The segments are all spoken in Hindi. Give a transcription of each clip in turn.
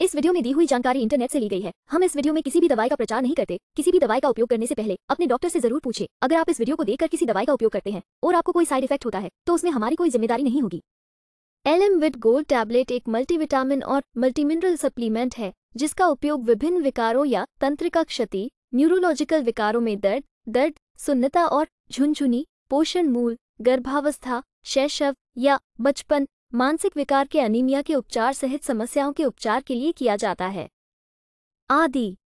इस वीडियो में दी हुई जानकारी इंटरनेट से ली गई है हम इस वीडियो में किसी भी दवाई का प्रचार नहीं करते किसी भी दवाई का उपयोग करने से पहले अपने डॉक्टर से जरूर पूछे अगर आप इस वीडियो को देखकर किसी दवाई का उपयोग करते हैं और आपको कोई साइड इफेक्ट होता है तो उसमें हमारी कोई जिम्मेदारी नहीं होगी L M with gold tablet एक मल्टीविटामिन और मल्टीमिनरल सप्लीमेंट है जिसका उपयोग विभिन्न विकारों या तंत्रिका क्षति न्यूरोलॉजिकल विकारों में दर्द दर्द सुन्नता और झुनझुनी पोषण मूल गर्भावस्था शैशव या बचपन मानसिक विकार के अनीमिया के उपचार सहित समस्याओं के उपचार के लिए किया जाता है आदि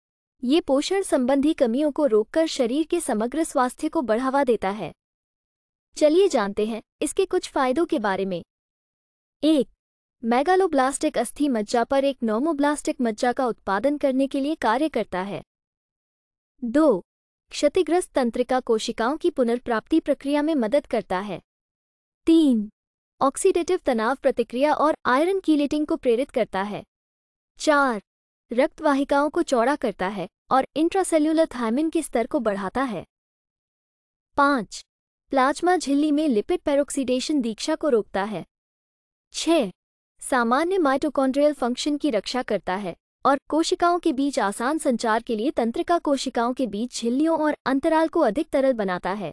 ये पोषण संबंधी कमियों को रोककर शरीर के समग्र स्वास्थ्य को बढ़ावा देता है चलिए जानते हैं इसके कुछ फायदों के बारे में एक मैगालोब्लास्टिक अस्थि मज्जा पर एक नोमोब्लास्टिक मज्जा का उत्पादन करने के लिए कार्य करता है दो क्षतिग्रस्त तंत्रिका कोशिकाओं की पुनर्प्राप्ति प्रक्रिया में मदद करता है तीन ऑक्सीडेटिव तनाव प्रतिक्रिया और आयरन कीलेटिंग को प्रेरित करता है चार रक्तवाहिकाओं को चौड़ा करता है और इंट्रासेल्युलर थायमिन के स्तर को बढ़ाता है पाँच प्लाज्मा झिल्ली में लिपिड पेरोक्सीडेशन दीक्षा को रोकता है छ सामान्य माइटोकॉन्ड्रियल फंक्शन की रक्षा करता है और कोशिकाओं के बीच आसान संचार के लिए तंत्रिका कोशिकाओं के बीच झिल्लियों और अंतराल को अधिक तरल बनाता है